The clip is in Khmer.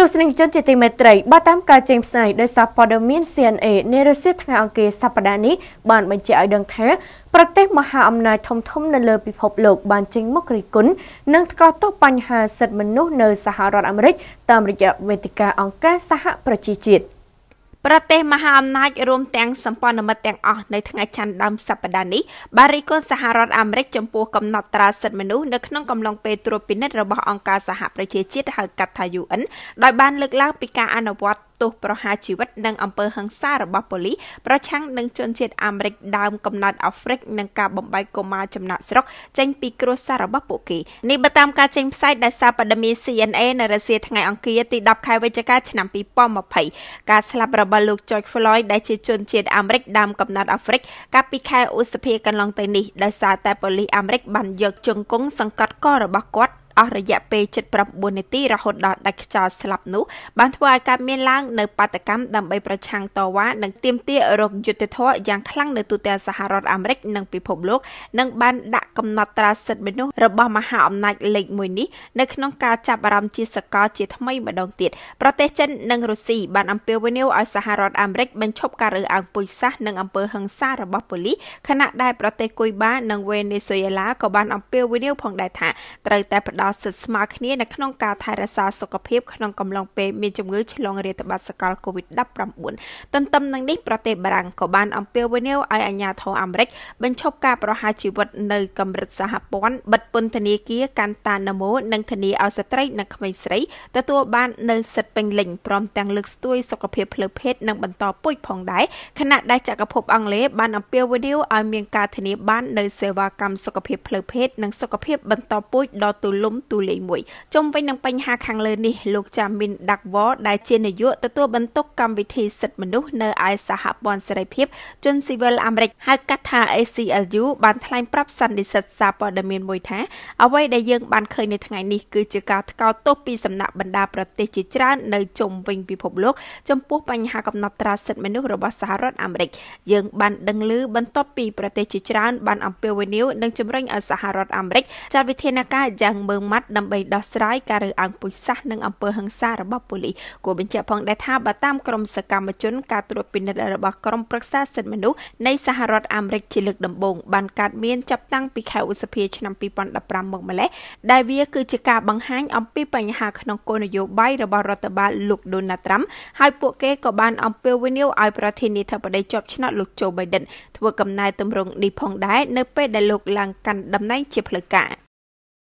ទស្សនិកជនជាទីមេត្រីបើតាមការចេញផ្សាយដោយសារព័ត៌មាន CNA នារសៀលថ្ងៃអង្គារសប្តាហ៍នេះបានបញ្ជាក់ឲ្យដឹងថាប្រទេស មហាអំណាចធំធំ នៅលើ ពិភពលោកបានចេញមករិះគន់និងថ្កោលទោសបញ្ហាសិទ្ធិមនុស្សនៅសហរដ្ឋអាមេរិកតាមរយៈវេទិកា អង្គការសហប្រជាជាតិ។ប្រទេសមហាអំណាចរួមទាំងសម្ព័ន្ធមិត្តទាំងអស់នៅថ្ងៃច័ន្ទដើមសប្តាហ៍នេះបារីកូនសហរដ្ឋអាមេរិកចំពោះកំណត់ត្រាសិទ្ធិមនុស្សនៅក្នុងកំឡុងពេលត្រួតពិនិត្យរបស់អង្គការសហប្រជាជាតិហៅកាត់ថា UN ដោយបានលើកឡើងពីការអនុវត្តទោសប្រហារជីវិតនិងអំពើហិង្សារបស់ប៉ូលីសប្រឆាំងនឹងជនជាតិអាមេរិកដើមកំណត់អាហ្វ្រិកនិងការបំបែកកុមារចំណាក់ស្រុកចេញពីគ្រួសាររបស់ពួកគេនេះបើតាមការចេញផ្សាយដោយសារព័ត៌មាន CNA នៅរសៀលថ្ងៃអង្គារទី10ខែវិច្ឆិកាឆ្នាំ2020ការស្លាប់របស់លោក George Floyd ដែលជាជនជាតិអាមេរិកដើមកំណត់អាហ្វ្រិកកាលពីខែឧសភាកន្លងទៅនេះដោយសារតែប៉ូលីសអាមេរិកបានយកជង្គង់សង្កត់ករបស់គាត់អស់រយៈពេល79នាទីរហូតដល់ដាច់ខ្យល់ស្លាប់នោះបានធ្វើឲ្យកើតមានឡើងនៅបាតកម្មដើម្បីប្រឆាំងតវ៉ានិងទាមទាររកយុត្តិធម៌យ៉ាងខ្លាំងនៅទូទាំងសហរដ្ឋអាមេរិកនិងពិភពលោកនិងបានដាក់កំណត់ត្រាសិទ្ធិមនុស្សរបស់មហាអំណាចលេខ1នេះនៅក្នុងការចាប់អារម្មណ៍ជាសកលជាថ្មីម្ដងទៀតប្រទេសចិននិងរុស្ស៊ីបានអំពាវនាវឲ្យសហរដ្ឋអាមេរិកបញ្ឈប់ការរើសអើងពុយសាសនិងអំពើហិង្សារបស់ប៉ូលីសខណៈដែលប្រទេសគុយបានិងវេនេស៊ុយអេឡាក៏បានអំពាវនាវផងដែរថាត្រូវតែផ្តល់ដល់សិទ្ធិស្មើគ្នានៅក្នុងការថែរក្សាសុខភាពក្នុងកំឡុងពេលមានជំងឺឆ្លងរាតត្បាតសកល COVID-19 ទន្ទឹមនឹងនេះប្រទេសបារាំងក៏បាន អំពាវនាវឲ្យអាជ្ញាធរអាមេរិកបញ្ឈប់ការប្រហារជីវិតនៅកម្រិតសហព័ន្ធបិទពន្ធនាគារកាន់តាណាម៉ូនិងធានាឲ្យស្ត្រីនិងក្មេងស្រីទទួលបាននៅសិទ្ធិពេញលេញព្រមទាំងលើកស្ទួយសុខភាពផ្លូវភេទនិងបន្តពូជផងដែរខណៈដែលចក្រភពអង់គ្លេសបានអំពាវនាវឲ្យមានការធានា បាននៅសេវាកម្មសុខភាពផ្លូវភេទនិងសុខភាពបន្តពូជដល់ទូលំមទូលេខ1ជុំវិញនឹងបញ្ហាខាងលើនេះលោកចាមីនដាក់វ៉ដែលជានាយកទទួលបន្ទុកកម្មវិធីសិទ្ធិមនុស្សនៅឯសហព័ន្ធសេរីភាពជនស៊ីវិលអាមេរិកហៅកាត់ថា ACLU បានថ្លែងប្រាប់សន្និសិទសារព័ត៌មានមួយថាអ្វីដែលយើងបានឃើញនៅថ្ងៃនេះគឺជាការថ្កោលទោសពីសំណាក់បណ្ដាប្រទេសជាច្រើននៅជុំវិញពិភពលោកចំពោះបញ្ហាកំណត់ត្រាសិទ្ធិមនុស្សរបស់សហរដ្ឋអាមេរិកយើងបានដឹងឮបន្ទាប់ពីប្រទេសជាច្រើនបានអំពាវនាវនិងជំរុញឲ្យសហរដ្ឋអាមេរិកចាត់វិធានការយ៉ាងមើលងម៉ាត់ដើម្បីដោះស្រាយការរើសអើងពុជសាសនិងអំពើហិង្សារបស់ប៉ូលីសគួរបញ្ជាក់ផងដែរថាបើតាមក្រមសកម្មជន ការត្រួតពិនិត្យរបស់ក្រមប្រឹក្សាសិទ្ធិមនុស្សនៃសហរដ្ឋអាមេរិកជាលើកដំបូងបានកើតមានចាប់តាំងពីខែឧសភាឆ្នាំ2015មកម្លេះដែលវាគឺជាការបង្ហាញអំពីបញ្ហាក្នុងគោលនយោបាយរបស់រដ្ឋបាលលោក Donald Trump ហើយពួកគេក៏បាន អំពាវនាវឲ្យប្រធានាធិបតីជាប់ឆ្នោតលោក Joe Biden ធ្វើកំណែទម្រង់នេះផងដែរនៅពេលដែលលោកឡើងកាន់តំណែងជាផ្លូវការ